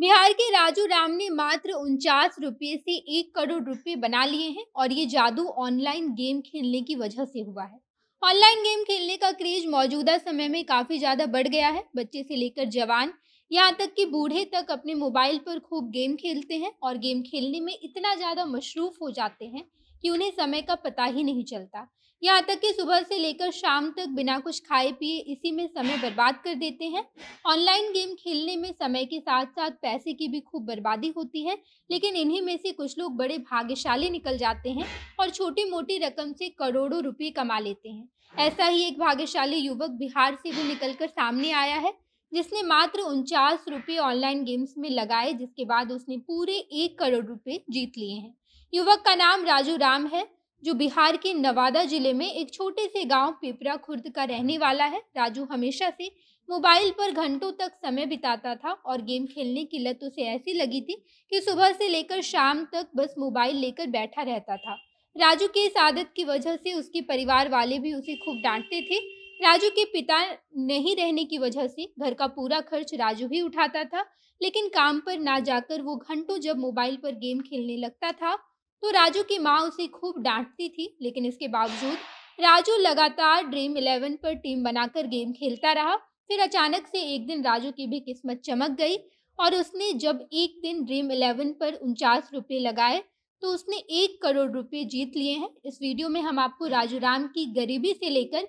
बिहार के राजू राम ने मात्र उनचास रुपये से एक करोड़ रुपए बना लिए हैं और ये जादू ऑनलाइन गेम खेलने की वजह से हुआ है ऑनलाइन गेम खेलने का क्रेज मौजूदा समय में काफ़ी ज़्यादा बढ़ गया है बच्चे से लेकर जवान यहाँ तक कि बूढ़े तक अपने मोबाइल पर खूब गेम खेलते हैं और गेम खेलने में इतना ज़्यादा मशरूफ हो जाते हैं कि उन्हें समय का पता ही नहीं चलता यहाँ तक कि सुबह से लेकर शाम तक बिना कुछ खाए पिए इसी में समय बर्बाद कर देते हैं ऑनलाइन गेम खेलने में समय के साथ साथ पैसे की भी खूब बर्बादी होती है लेकिन इन्हीं में से कुछ लोग बड़े भाग्यशाली निकल जाते हैं और छोटी मोटी रकम से करोड़ों रुपये कमा लेते हैं ऐसा ही एक भाग्यशाली युवक बिहार से भी निकल सामने आया है जिसने मात्र उनचास रुपये ऑनलाइन गेम्स में लगाए जिसके बाद उसने पूरे एक करोड़ रुपये जीत लिए हैं युवक का नाम राजू राम है जो बिहार के नवादा जिले में एक छोटे से गांव पिपरा खुर्द का रहने वाला है राजू हमेशा से मोबाइल पर घंटों तक समय बिताता था और गेम खेलने की लत उसे ऐसी लगी थी कि सुबह से लेकर शाम तक बस मोबाइल लेकर बैठा रहता था राजू की इस आदत की वजह से उसके परिवार वाले भी उसे खूब डांटते थे राजू के पिता नहीं रहने की वजह से घर का पूरा खर्च राजू ही उठाता था लेकिन काम पर ना जाकर वो घंटों जब मोबाइल पर गेम खेलने लगता था तो राजू की माँ उसे खूब डांटती थी लेकिन इसके बावजूद राजू लगातार ड्रीम इलेवन पर टीम बनाकर गेम खेलता रहा फिर अचानक से एक दिन राजू की भी किस्मत चमक गई और उसने जब एक दिन ड्रीम इलेवन पर उनचास रुपये लगाए तो उसने एक करोड़ रुपए जीत लिए हैं इस वीडियो में हम आपको राजू राम की गरीबी से लेकर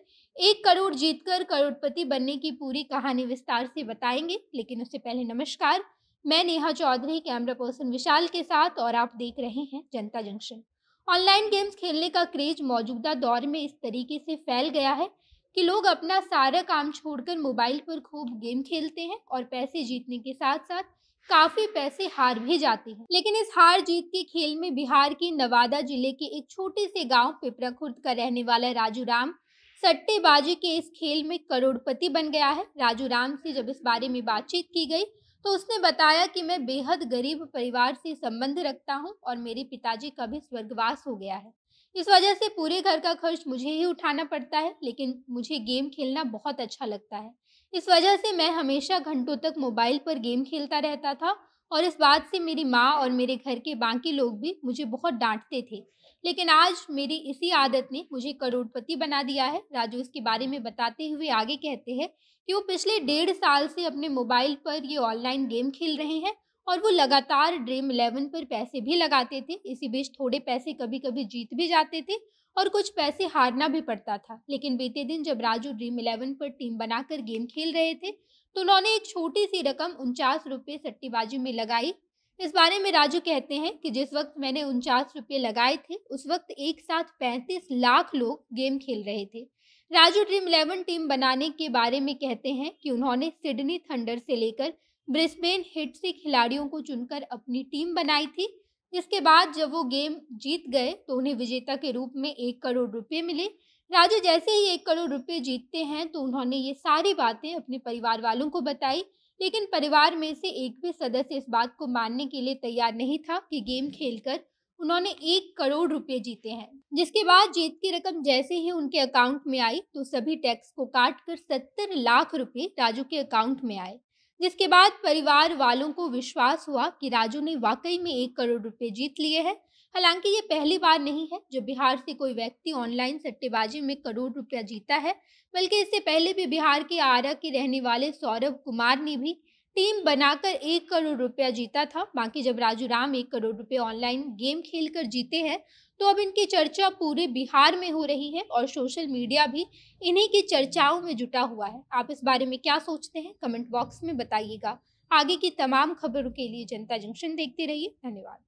एक करोड़ जीतकर करोड़पति बनने की पूरी कहानी विस्तार से बताएंगे लेकिन उससे पहले नमस्कार मैं नेहा चौधरी कैमरा पर्सन विशाल के साथ और आप देख रहे हैं जनता जंक्शन ऑनलाइन गेम्स खेलने का क्रेज मौजूदा दौर में इस तरीके से फैल गया है कि लोग अपना सारा काम छोड़कर मोबाइल पर खूब गेम खेलते हैं और पैसे जीतने के साथ साथ काफी पैसे हार भी जाते हैं लेकिन इस हार जीत के खेल में बिहार के नवादा जिले के एक छोटे से गांव पिपरा खुर्द का रहने वाला राजू राम सट्टेबाजी के इस खेल में करोड़पति बन गया है राजू राम से जब इस बारे में बातचीत की गई तो उसने बताया कि मैं बेहद गरीब परिवार से संबंध रखता हूँ और मेरे पिताजी का भी स्वर्गवास हो गया है इस वजह से पूरे घर का खर्च मुझे ही उठाना पड़ता है लेकिन मुझे गेम खेलना बहुत अच्छा लगता है इस वजह से मैं हमेशा घंटों तक मोबाइल पर गेम खेलता रहता था और इस बात से मेरी माँ और मेरे घर के बाकी लोग भी मुझे बहुत डांटते थे लेकिन आज मेरी इसी आदत ने मुझे करोड़पति बना दिया है राजू इसके बारे में बताते हुए आगे कहते हैं कि वो पिछले डेढ़ साल से अपने मोबाइल पर ये ऑनलाइन गेम खेल रहे हैं और वो लगातार ड्रीम इलेवन पर पैसे भी लगाते थे इसी बीच थोड़े पैसे कभी कभी जीत भी जाते थे और कुछ पैसे हारना भी पड़ता था लेकिन बीते दिन जब राजू ड्रीम इलेवन पर टीम बनाकर गेम खेल रहे थे तो उन्होंने एक छोटी सी रकम उनचास रुपये सट्टेबाजी में लगाई इस बारे में राजू कहते हैं कि जिस वक्त मैंने उनचास रुपये लगाए थे उस वक्त एक साथ पैंतीस लाख लोग गेम खेल रहे थे राजू ड्रीम इलेवन टीम बनाने के बारे में कहते हैं कि उन्होंने सिडनी थंडर से लेकर ब्रिस्बेन हिट से खिलाड़ियों को चुनकर अपनी टीम बनाई थी जिसके बाद जब वो गेम जीत गए तो उन्हें विजेता के रूप में एक करोड़ रुपये मिले राजू जैसे ही एक करोड़ रुपए जीतते हैं तो उन्होंने ये सारी बातें अपने परिवार वालों को बताई लेकिन परिवार में से एक भी सदस्य इस बात को मानने के लिए तैयार नहीं था कि गेम खेलकर उन्होंने एक करोड़ रुपए जीते हैं जिसके बाद जीत की रकम जैसे ही उनके अकाउंट में आई तो सभी टैक्स को काट कर सत्तर लाख रुपए राजू के अकाउंट में आए जिसके बाद परिवार वालों को विश्वास हुआ कि राजू ने वाकई में एक करोड़ रुपए जीत लिए हैं हालांकि ये पहली बार नहीं है जो बिहार से कोई व्यक्ति ऑनलाइन सट्टेबाजी में करोड़ रुपया जीता है बल्कि इससे पहले भी बिहार के आरा के रहने वाले सौरभ कुमार ने भी टीम बनाकर एक करोड़ रुपया जीता था बाकी जब राजू राम एक करोड़ रुपये ऑनलाइन गेम खेल जीते हैं तो अब इनकी चर्चा पूरे बिहार में हो रही है और सोशल मीडिया भी इन्हीं की चर्चाओं में जुटा हुआ है आप इस बारे में क्या सोचते हैं कमेंट बॉक्स में बताइएगा आगे की तमाम खबरों के लिए जनता जंक्शन देखते रहिए धन्यवाद